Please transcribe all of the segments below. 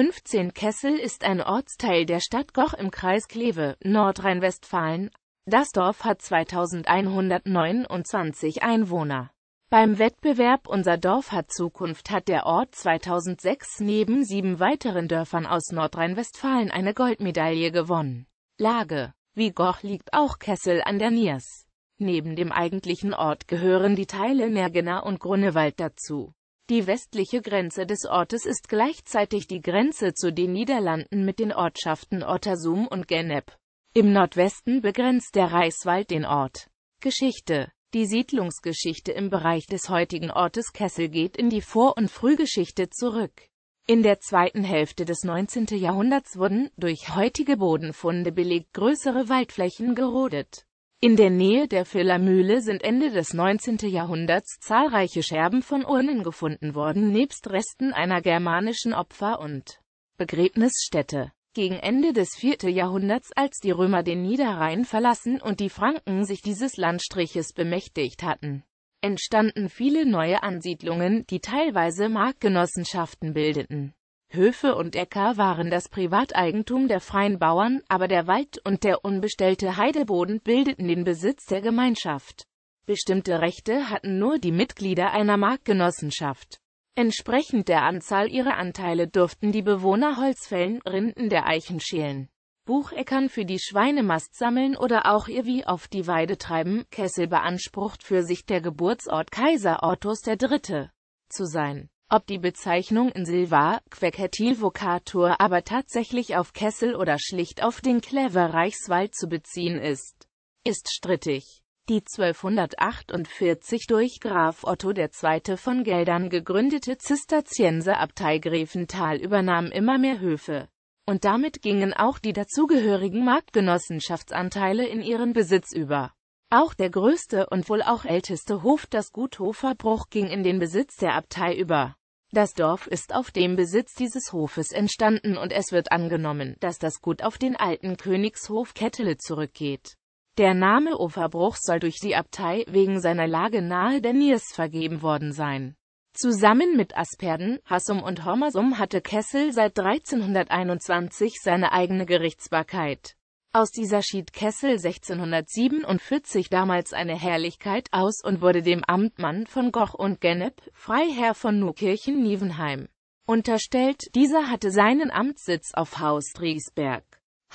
15 Kessel ist ein Ortsteil der Stadt Goch im Kreis Kleve, Nordrhein-Westfalen. Das Dorf hat 2129 Einwohner. Beim Wettbewerb Unser Dorf hat Zukunft hat der Ort 2006 neben sieben weiteren Dörfern aus Nordrhein-Westfalen eine Goldmedaille gewonnen. Lage Wie Goch liegt auch Kessel an der Niers. Neben dem eigentlichen Ort gehören die Teile Mergener und Grunewald dazu. Die westliche Grenze des Ortes ist gleichzeitig die Grenze zu den Niederlanden mit den Ortschaften Ottersum und Gennep. Im Nordwesten begrenzt der Reichswald den Ort. Geschichte Die Siedlungsgeschichte im Bereich des heutigen Ortes Kessel geht in die Vor- und Frühgeschichte zurück. In der zweiten Hälfte des 19. Jahrhunderts wurden, durch heutige Bodenfunde belegt, größere Waldflächen gerodet. In der Nähe der Villermühle sind Ende des 19. Jahrhunderts zahlreiche Scherben von Urnen gefunden worden, nebst Resten einer germanischen Opfer- und Begräbnisstätte. Gegen Ende des 4. Jahrhunderts, als die Römer den Niederrhein verlassen und die Franken sich dieses Landstriches bemächtigt hatten, entstanden viele neue Ansiedlungen, die teilweise Marktgenossenschaften bildeten. Höfe und Äcker waren das Privateigentum der freien Bauern, aber der Wald und der unbestellte Heideboden bildeten den Besitz der Gemeinschaft. Bestimmte Rechte hatten nur die Mitglieder einer Marktgenossenschaft. Entsprechend der Anzahl ihrer Anteile durften die Bewohner Holzfällen, Rinden der Eichen schälen, Bucheckern für die Schweinemast sammeln oder auch ihr wie auf die Weide treiben. Kessel beansprucht für sich der Geburtsort Kaiser Ottos III. zu sein. Ob die Bezeichnung Inselvar, Quequetil-Vocator aber tatsächlich auf Kessel oder schlicht auf den Clever Reichswald zu beziehen ist, ist strittig. Die 1248 durch Graf Otto II. von Geldern gegründete Zisterzienserabtei Gräfenthal übernahm immer mehr Höfe. Und damit gingen auch die dazugehörigen Marktgenossenschaftsanteile in ihren Besitz über. Auch der größte und wohl auch älteste Hof, das Guthoferbruch, ging in den Besitz der Abtei über. Das Dorf ist auf dem Besitz dieses Hofes entstanden und es wird angenommen, dass das Gut auf den alten Königshof Kettele zurückgeht. Der Name Uferbruch soll durch die Abtei wegen seiner Lage nahe der Niers vergeben worden sein. Zusammen mit Asperden, Hassum und Hommersum hatte Kessel seit 1321 seine eigene Gerichtsbarkeit. Aus dieser schied Kessel 1647 damals eine Herrlichkeit aus und wurde dem Amtmann von Goch und Gennep, Freiherr von Nukirchen-Nievenheim, unterstellt. Dieser hatte seinen Amtssitz auf Haus Driesberg.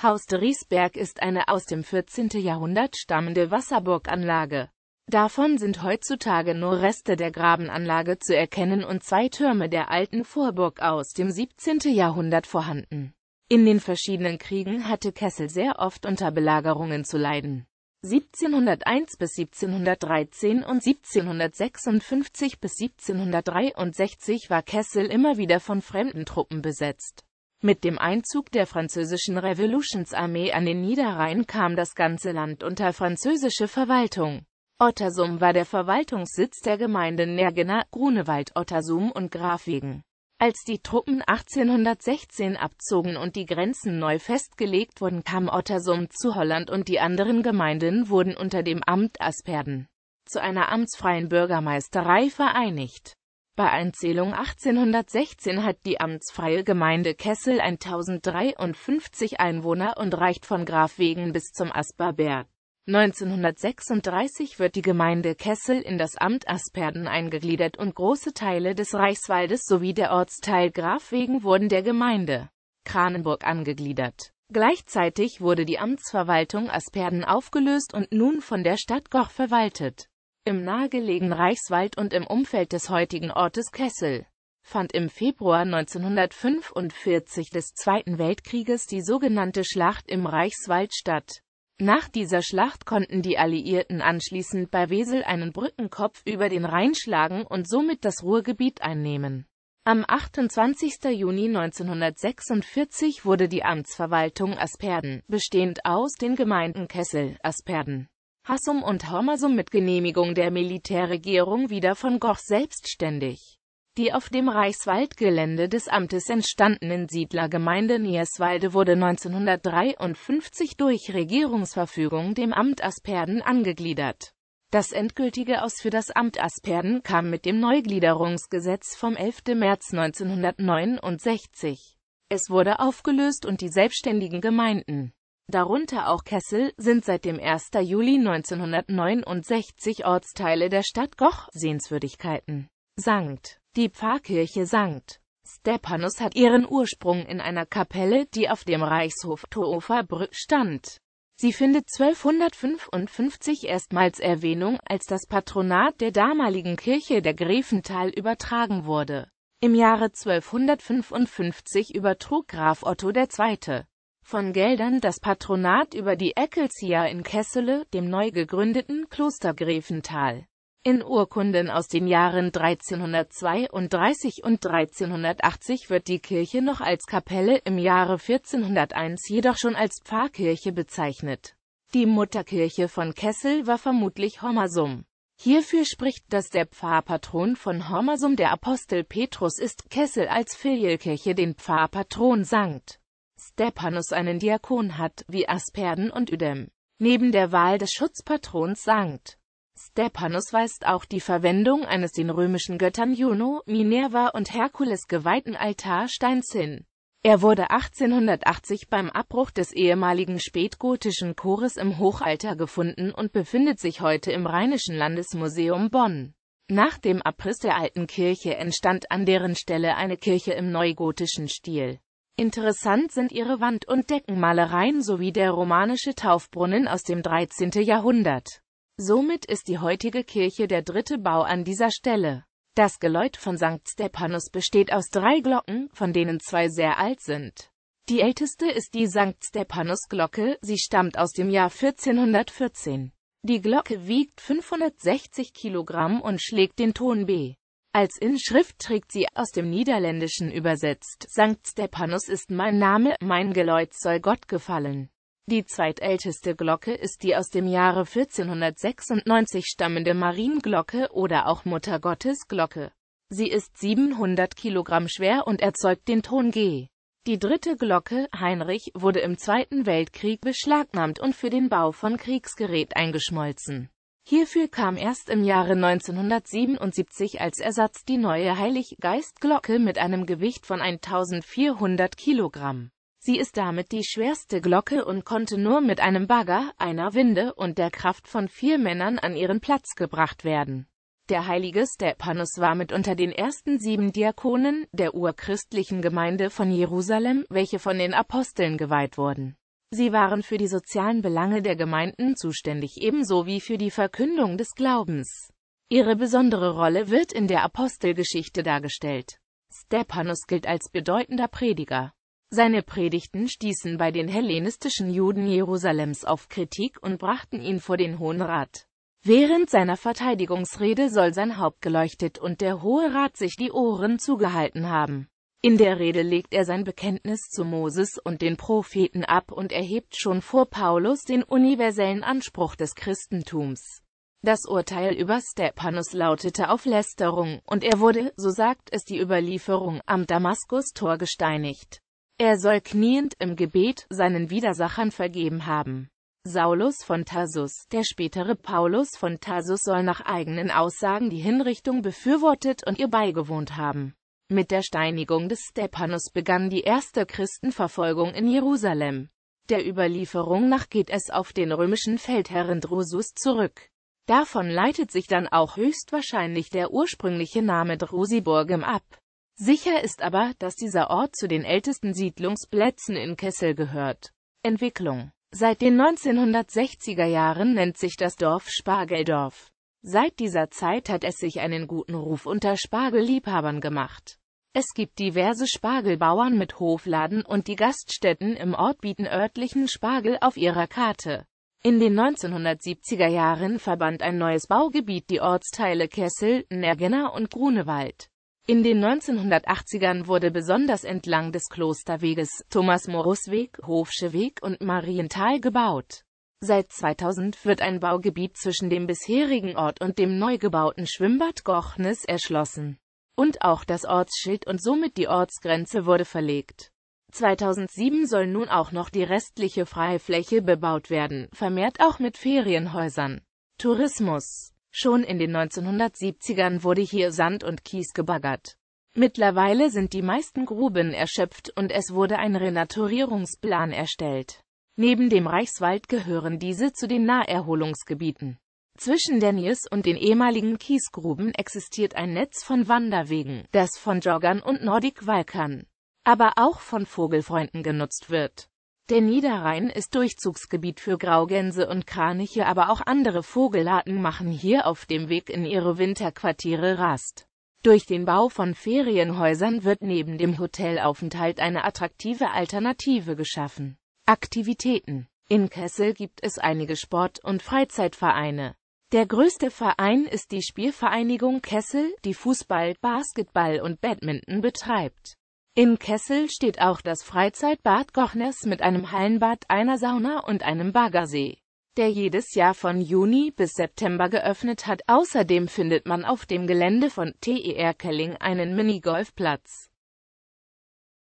Haus Driesberg ist eine aus dem 14. Jahrhundert stammende Wasserburganlage. Davon sind heutzutage nur Reste der Grabenanlage zu erkennen und zwei Türme der alten Vorburg aus dem 17. Jahrhundert vorhanden in den verschiedenen Kriegen hatte Kessel sehr oft unter Belagerungen zu leiden. 1701 bis 1713 und 1756 bis 1763 war Kessel immer wieder von fremden Truppen besetzt. Mit dem Einzug der französischen Revolutionsarmee an den Niederrhein kam das ganze Land unter französische Verwaltung. Ottersum war der Verwaltungssitz der Gemeinden Nergena, Grunewald, Ottersum und Grafwegen. Als die Truppen 1816 abzogen und die Grenzen neu festgelegt wurden, kam Ottersum zu Holland und die anderen Gemeinden wurden unter dem Amt Asperden zu einer amtsfreien Bürgermeisterei vereinigt. Bei Einzählung 1816 hat die amtsfreie Gemeinde Kessel 1053 Einwohner und reicht von Grafwegen bis zum Asperberg. 1936 wird die Gemeinde Kessel in das Amt Asperden eingegliedert und große Teile des Reichswaldes sowie der Ortsteil Grafwegen wurden der Gemeinde Kranenburg angegliedert. Gleichzeitig wurde die Amtsverwaltung Asperden aufgelöst und nun von der Stadt Goch verwaltet. Im nahegelegenen Reichswald und im Umfeld des heutigen Ortes Kessel fand im Februar 1945 des Zweiten Weltkrieges die sogenannte Schlacht im Reichswald statt nach dieser Schlacht konnten die Alliierten anschließend bei Wesel einen Brückenkopf über den Rhein schlagen und somit das Ruhrgebiet einnehmen. Am 28. Juni 1946 wurde die Amtsverwaltung Asperden, bestehend aus den Gemeinden Kessel, Asperden, Hassum und Hormasum mit Genehmigung der Militärregierung wieder von Goch selbstständig. Die auf dem Reichswaldgelände des Amtes entstandenen Siedlergemeinde Nierswalde wurde 1953 durch Regierungsverfügung dem Amt Asperden angegliedert. Das endgültige Aus für das Amt Asperden kam mit dem Neugliederungsgesetz vom 11. März 1969. Es wurde aufgelöst und die selbstständigen Gemeinden, darunter auch Kessel, sind seit dem 1. Juli 1969 Ortsteile der Stadt Goch, Sehenswürdigkeiten. Sankt die Pfarrkirche St. Stephanus hat ihren Ursprung in einer Kapelle, die auf dem Reichshof Toferbrück stand. Sie findet 1255 erstmals Erwähnung, als das Patronat der damaligen Kirche der Gräfenthal übertragen wurde. Im Jahre 1255 übertrug Graf Otto II. von Geldern das Patronat über die Ecclesia in Kessele, dem neu gegründeten Kloster Gräfenthal. In Urkunden aus den Jahren 1332 und 1380 wird die Kirche noch als Kapelle, im Jahre 1401 jedoch schon als Pfarrkirche bezeichnet. Die Mutterkirche von Kessel war vermutlich Hommersum. Hierfür spricht, dass der Pfarrpatron von Hormasum der Apostel Petrus ist, Kessel als Filialkirche den Pfarrpatron Sankt Stephanus einen Diakon hat, wie Asperden und Udem. Neben der Wahl des Schutzpatrons Sankt Stephanus weist auch die Verwendung eines den römischen Göttern Juno, Minerva und Herkules geweihten Altarsteins hin. Er wurde 1880 beim Abbruch des ehemaligen spätgotischen Chores im Hochalter gefunden und befindet sich heute im Rheinischen Landesmuseum Bonn. Nach dem Abriss der alten Kirche entstand an deren Stelle eine Kirche im neugotischen Stil. Interessant sind ihre Wand- und Deckenmalereien sowie der romanische Taufbrunnen aus dem 13. Jahrhundert. Somit ist die heutige Kirche der dritte Bau an dieser Stelle. Das Geläut von St. Stephanus besteht aus drei Glocken, von denen zwei sehr alt sind. Die älteste ist die St. Stephanus-Glocke, sie stammt aus dem Jahr 1414. Die Glocke wiegt 560 Kilogramm und schlägt den Ton B. Als Inschrift trägt sie aus dem Niederländischen übersetzt, St. Stephanus ist mein Name, mein Geläut soll Gott gefallen. Die zweitälteste Glocke ist die aus dem Jahre 1496 stammende Marienglocke oder auch Muttergottesglocke. Sie ist 700 Kilogramm schwer und erzeugt den Ton G. Die dritte Glocke, Heinrich, wurde im Zweiten Weltkrieg beschlagnahmt und für den Bau von Kriegsgerät eingeschmolzen. Hierfür kam erst im Jahre 1977 als Ersatz die neue Heilig-Geist-Glocke mit einem Gewicht von 1400 Kilogramm. Sie ist damit die schwerste Glocke und konnte nur mit einem Bagger, einer Winde und der Kraft von vier Männern an ihren Platz gebracht werden. Der heilige Stepanus war mit unter den ersten sieben Diakonen der urchristlichen Gemeinde von Jerusalem, welche von den Aposteln geweiht wurden. Sie waren für die sozialen Belange der Gemeinden zuständig ebenso wie für die Verkündung des Glaubens. Ihre besondere Rolle wird in der Apostelgeschichte dargestellt. Stepanus gilt als bedeutender Prediger. Seine Predigten stießen bei den hellenistischen Juden Jerusalems auf Kritik und brachten ihn vor den Hohen Rat. Während seiner Verteidigungsrede soll sein Haupt geleuchtet und der Hohe Rat sich die Ohren zugehalten haben. In der Rede legt er sein Bekenntnis zu Moses und den Propheten ab und erhebt schon vor Paulus den universellen Anspruch des Christentums. Das Urteil über Stephanus lautete auf Lästerung, und er wurde, so sagt es die Überlieferung, am Damaskustor gesteinigt. Er soll kniend im Gebet seinen Widersachern vergeben haben. Saulus von Tarsus, der spätere Paulus von Tarsus soll nach eigenen Aussagen die Hinrichtung befürwortet und ihr beigewohnt haben. Mit der Steinigung des Stephanus begann die erste Christenverfolgung in Jerusalem. Der Überlieferung nach geht es auf den römischen Feldherren Drusus zurück. Davon leitet sich dann auch höchstwahrscheinlich der ursprüngliche Name Drusiburgem ab. Sicher ist aber, dass dieser Ort zu den ältesten Siedlungsplätzen in Kessel gehört. Entwicklung Seit den 1960er Jahren nennt sich das Dorf Spargeldorf. Seit dieser Zeit hat es sich einen guten Ruf unter Spargelliebhabern gemacht. Es gibt diverse Spargelbauern mit Hofladen und die Gaststätten im Ort bieten örtlichen Spargel auf ihrer Karte. In den 1970er Jahren verband ein neues Baugebiet die Ortsteile Kessel, Nergener und Grunewald. In den 1980ern wurde besonders entlang des Klosterweges Thomas-Morus-Weg, Hofsche Weg und Marienthal gebaut. Seit 2000 wird ein Baugebiet zwischen dem bisherigen Ort und dem neu gebauten Schwimmbad Gochnis erschlossen. Und auch das Ortsschild und somit die Ortsgrenze wurde verlegt. 2007 soll nun auch noch die restliche freie Fläche bebaut werden, vermehrt auch mit Ferienhäusern. Tourismus Schon in den 1970ern wurde hier Sand und Kies gebaggert. Mittlerweile sind die meisten Gruben erschöpft und es wurde ein Renaturierungsplan erstellt. Neben dem Reichswald gehören diese zu den Naherholungsgebieten. Zwischen Daniels und den ehemaligen Kiesgruben existiert ein Netz von Wanderwegen, das von Joggern und Nordic Walkern, aber auch von Vogelfreunden genutzt wird. Der Niederrhein ist Durchzugsgebiet für Graugänse und Kraniche, aber auch andere Vogelarten machen hier auf dem Weg in ihre Winterquartiere Rast. Durch den Bau von Ferienhäusern wird neben dem Hotelaufenthalt eine attraktive Alternative geschaffen. Aktivitäten In Kessel gibt es einige Sport- und Freizeitvereine. Der größte Verein ist die Spielvereinigung Kessel, die Fußball, Basketball und Badminton betreibt. Im Kessel steht auch das Freizeitbad Gochners mit einem Hallenbad, einer Sauna und einem Baggersee, der jedes Jahr von Juni bis September geöffnet hat. Außerdem findet man auf dem Gelände von TER Kelling einen Minigolfplatz.